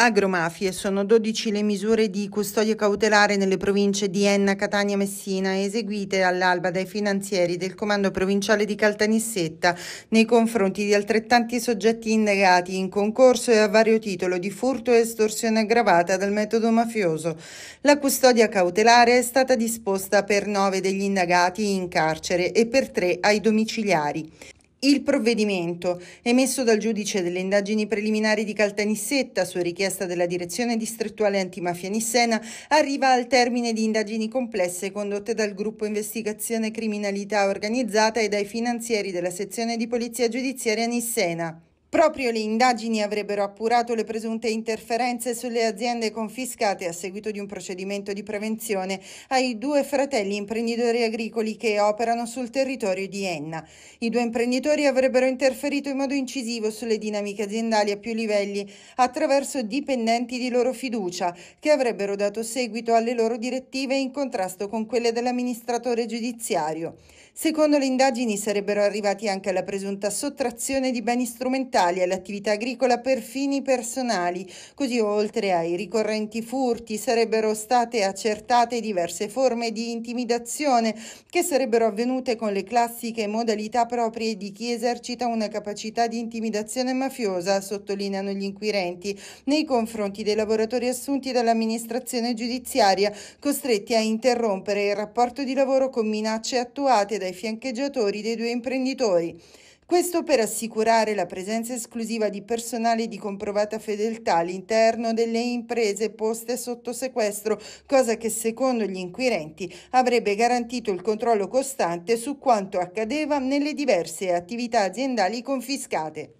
Agromafie sono 12 le misure di custodia cautelare nelle province di Enna, Catania e Messina eseguite all'alba dai finanzieri del Comando Provinciale di Caltanissetta nei confronti di altrettanti soggetti indagati in concorso e a vario titolo di furto e estorsione aggravata dal metodo mafioso. La custodia cautelare è stata disposta per 9 degli indagati in carcere e per 3 ai domiciliari. Il provvedimento, emesso dal giudice delle indagini preliminari di Caltanissetta su richiesta della direzione distrettuale antimafia Nissena, arriva al termine di indagini complesse condotte dal gruppo Investigazione Criminalità Organizzata e dai finanzieri della sezione di polizia giudiziaria Nissena. Proprio le indagini avrebbero appurato le presunte interferenze sulle aziende confiscate a seguito di un procedimento di prevenzione ai due fratelli imprenditori agricoli che operano sul territorio di Enna. I due imprenditori avrebbero interferito in modo incisivo sulle dinamiche aziendali a più livelli attraverso dipendenti di loro fiducia che avrebbero dato seguito alle loro direttive in contrasto con quelle dell'amministratore giudiziario. Secondo le indagini sarebbero arrivati anche alla presunta sottrazione di beni strumentali all'attività agricola per fini personali, così oltre ai ricorrenti furti sarebbero state accertate diverse forme di intimidazione che sarebbero avvenute con le classiche modalità proprie di chi esercita una capacità di intimidazione mafiosa, sottolineano gli inquirenti, nei confronti dei lavoratori assunti dall'amministrazione giudiziaria costretti a interrompere il rapporto di lavoro con minacce attuate dai ai fiancheggiatori dei due imprenditori. Questo per assicurare la presenza esclusiva di personale di comprovata fedeltà all'interno delle imprese poste sotto sequestro, cosa che secondo gli inquirenti avrebbe garantito il controllo costante su quanto accadeva nelle diverse attività aziendali confiscate.